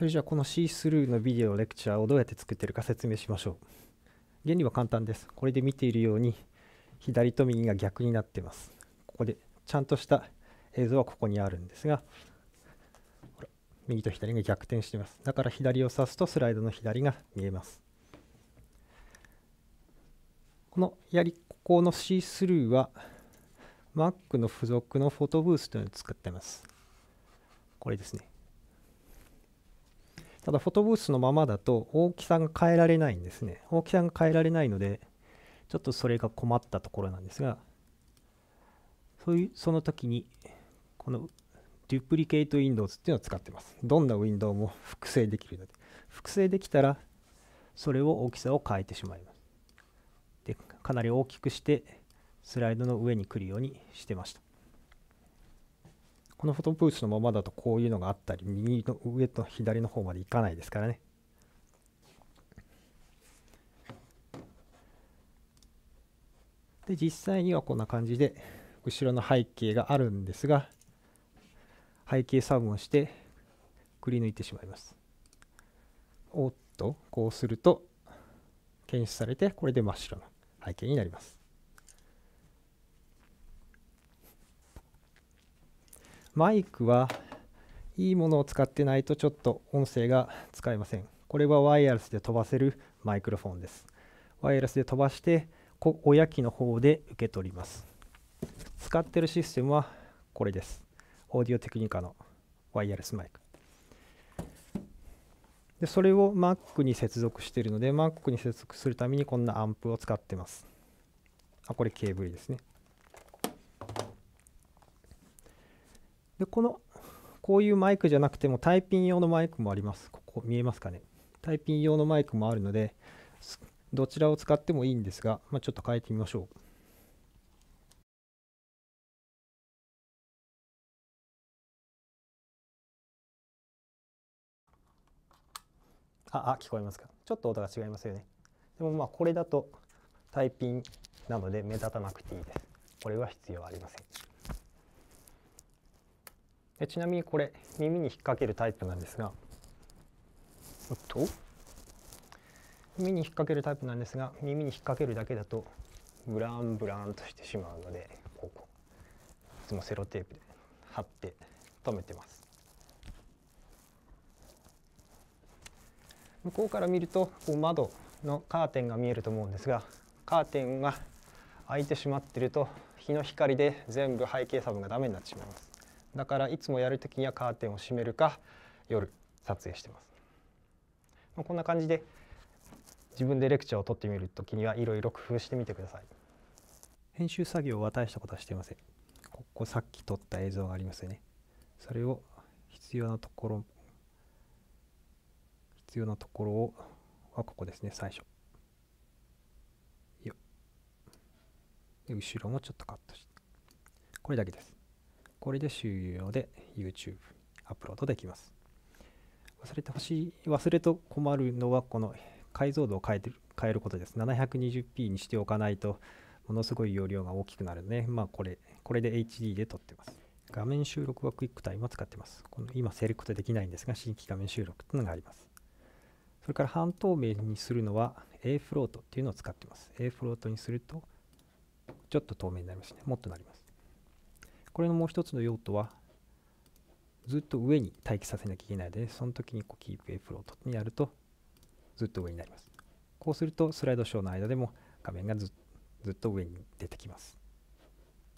それじゃあこのシースルーのビデオレクチャーをどうやって作ってるか説明しましょう原理は簡単ですこれで見ているように左と右が逆になってますここでちゃんとした映像はここにあるんですが右と左が逆転していますだから左を指すとスライドの左が見えますこのやりここのシースルーは Mac の付属のフォトブースというのを作ってますこれですねただフォトブースのままだと大きさが変えられないんですね大きさが変えられないのでちょっとそれが困ったところなんですがそういうその時にこのデュプリケート Windows っていうのを使ってますどんなウィンドウも複製できるので複製できたらそれを大きさを変えてしまいますでかなり大きくしてスライドの上に来るようにしてましたこのフォトブースのままだとこういうのがあったり、右の上と左の方までいかないですからね。で、実際にはこんな感じで、後ろの背景があるんですが、背景サブをしてくり抜いてしまいます。おっと、こうすると、検出されて、これで真っ白な背景になります。マイクはいいものを使ってないとちょっと音声が使えません。これはワイヤレスで飛ばせるマイクロフォンです。ワイヤレスで飛ばして親機の方で受け取ります。使ってるシステムはこれです。オーディオテクニカのワイヤレスマイク。でそれを Mac に接続しているので Mac に接続するためにこんなアンプを使ってます。あこれケーブルですね。でこのこういうマイクじゃなくてもタイピン用のマイクもありますここ見えますかねタイピン用のマイクもあるのでどちらを使ってもいいんですが、まあ、ちょっと変えてみましょうあ、あ、聞こえますか。ちょっと音が違いますよね。でもまあこれだとタイピンなので目立たなくていいです。これは必要ありません。ちなみにこれ耳に引っ掛けるタイプなんですがおっと耳に引っ掛けるタイプなんですが耳に引っ掛けるだけだとブランブランとしてしまうのでここいつもセロテープで貼って留めてます向こうから見るとこう窓のカーテンが見えると思うんですがカーテンが開いてしまってると日の光で全部背景サブがダメになってしまいますだからいつもやるときにはカーテンを閉めるか夜撮影してます。まあ、こんな感じで自分でレクチャーを取ってみる時にはいろいろ工夫してみてください。編集作業は大したことはしていません。ここさっき撮った映像がありますよね。それを必要なところ必要なところをはここですね最初。で後ろもちょっとカットしてこれだけです。これで終了で YouTube アップロードできます。忘れてほしい、忘れと困るのはこの解像度を変えて変えることです。720p にしておかないと、ものすごい容量が大きくなるので、まあこれ、これで HD で撮ってます。画面収録はクイックタイムを使ってます。この今セレクトできないんですが、新規画面収録というのがあります。それから半透明にするのは A フロートっていうのを使ってます。A フロートにすると、ちょっと透明になりますね。もっとなります。これのもう一つの用途は、ずっと上に待機させなきゃいけないので、その時にこうキープ A フロートにやると、ずっと上になります。こうすると、スライドショーの間でも画面がずっと上に出てきます。